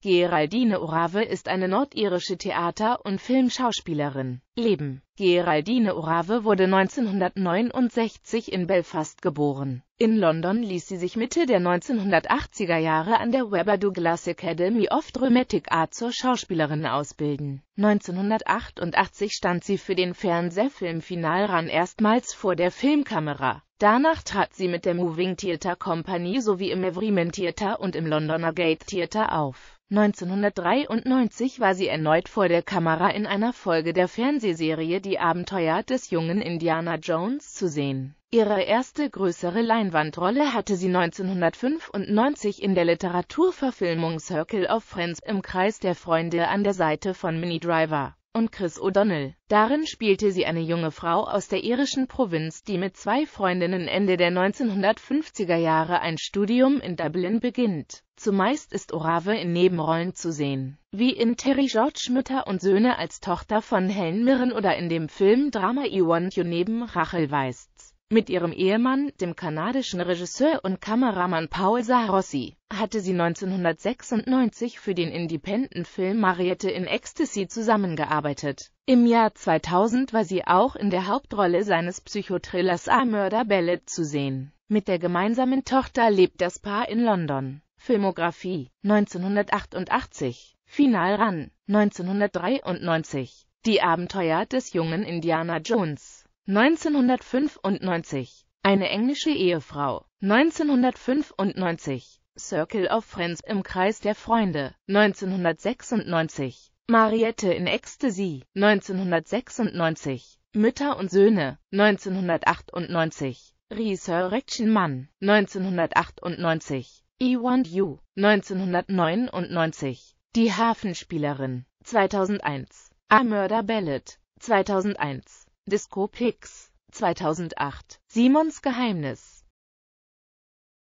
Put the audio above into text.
Geraldine Orave ist eine nordirische Theater- und Filmschauspielerin. Leben Geraldine Orave wurde 1969 in Belfast geboren. In London ließ sie sich Mitte der 1980er Jahre an der Webber Douglas Academy of Dramatic Art zur Schauspielerin ausbilden. 1988 stand sie für den Fernsehfilm Finalrun erstmals vor der Filmkamera. Danach trat sie mit der Moving Theatre Company sowie im Everyman Theatre und im Londoner Gate Theatre auf. 1993 war sie erneut vor der Kamera in einer Folge der Fernsehserie Die Abenteuer des jungen Indiana Jones zu sehen. Ihre erste größere Leinwandrolle hatte sie 1995 in der Literaturverfilmung Circle of Friends im Kreis der Freunde an der Seite von Minnie Driver und Chris O'Donnell. Darin spielte sie eine junge Frau aus der irischen Provinz, die mit zwei Freundinnen Ende der 1950er Jahre ein Studium in Dublin beginnt. Zumeist ist Orave in Nebenrollen zu sehen, wie in Terry George Mütter und Söhne als Tochter von Helen Mirren oder in dem Film Drama Want You neben Rachel Weisz. Mit ihrem Ehemann, dem kanadischen Regisseur und Kameramann Paul Sarossi, hatte sie 1996 für den Independent-Film Mariette in Ecstasy zusammengearbeitet. Im Jahr 2000 war sie auch in der Hauptrolle seines Psychothrillers A Murder Ballad zu sehen. Mit der gemeinsamen Tochter lebt das Paar in London. Filmografie 1988 Final Run 1993 Die Abenteuer des jungen Indiana Jones 1995 eine englische Ehefrau. 1995 Circle of Friends im Kreis der Freunde. 1996 Mariette in Ecstasy. 1996 Mütter und Söhne. 1998 Resurrection Man. 1998 I Want You. 1999 Die Hafenspielerin. 2001 A Murder Ballad. 2001 Disco Pix 2008 Simons Geheimnis